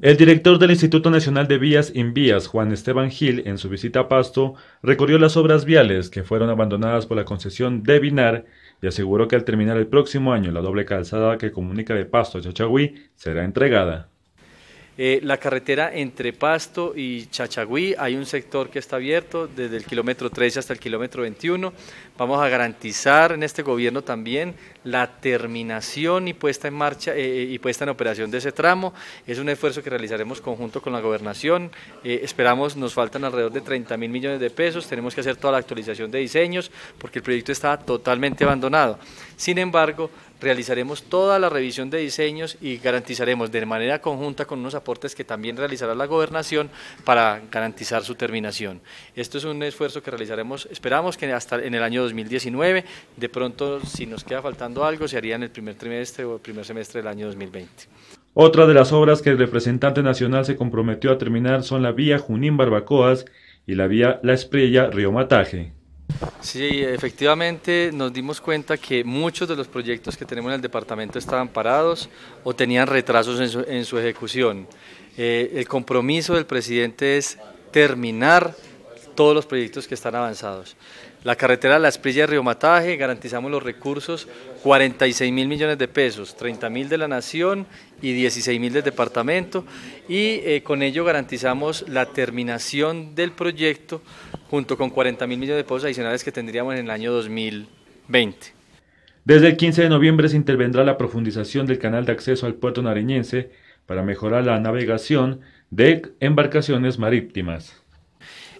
El director del Instituto Nacional de Vías Vías, Juan Esteban Gil, en su visita a Pasto, recorrió las obras viales que fueron abandonadas por la concesión de Vinar y aseguró que al terminar el próximo año la doble calzada que comunica de Pasto a Chachagüí será entregada. Eh, la carretera entre Pasto y Chachagüí, hay un sector que está abierto desde el kilómetro 13 hasta el kilómetro 21. Vamos a garantizar en este gobierno también la terminación y puesta en marcha eh, eh, y puesta en operación de ese tramo. Es un esfuerzo que realizaremos conjunto con la gobernación. esperamos, nos faltan alrededor de 30 mil millones de pesos. Tenemos que hacer toda la actualización de diseños porque el proyecto está totalmente abandonado. Sin embargo, realizaremos toda la revisión de diseños y garantizaremos de manera conjunta con unos aportes que también realizará la gobernación para garantizar su terminación. Esto es un esfuerzo que realizaremos, esperamos que hasta en el año 2019, de pronto si nos queda faltando algo se haría en el primer trimestre o el primer semestre del año 2020. Otra de las obras que el representante nacional se comprometió a terminar son la vía Junín Barbacoas y la vía La Espriella Río Mataje. Sí, efectivamente nos dimos cuenta que muchos de los proyectos que tenemos en el departamento estaban parados o tenían retrasos en su, ejecución. Eh, el compromiso del presidente es terminar todos los proyectos que están avanzados. La carretera La Esprilla de Río Mataje, garantizamos los recursos 46 mil millones de pesos, 30 mil de la Nación y 16 mil del departamento y eh, con ello garantizamos la terminación del proyecto junto con 40 mil millones de pesos adicionales que tendríamos en el año 2020. Desde el 15 de noviembre se intervendrá la profundización del canal de acceso al puerto nariñense para mejorar la navegación de embarcaciones marítimas.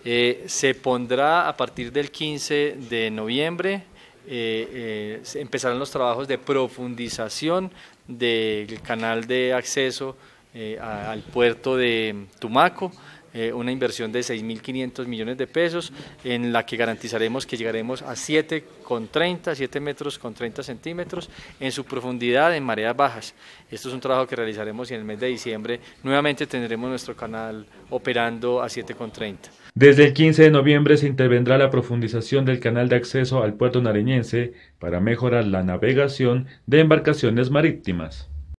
Eh, se pondrá a partir del 15 de noviembre, eh, eh, empezarán los trabajos de profundización del canal de acceso al puerto de Tumaco. Eh, una inversión de 6.500 millones de pesos en la que garantizaremos que llegaremos a 7,30, 7 metros con 30 centímetros en su profundidad en mareas bajas. Esto es un trabajo que realizaremos y en el mes de diciembre nuevamente tendremos nuestro canal operando a 7,30. Desde el 15 de noviembre se intervendrá la profundización del canal de acceso al puerto nareñense para mejorar la navegación de embarcaciones marítimas.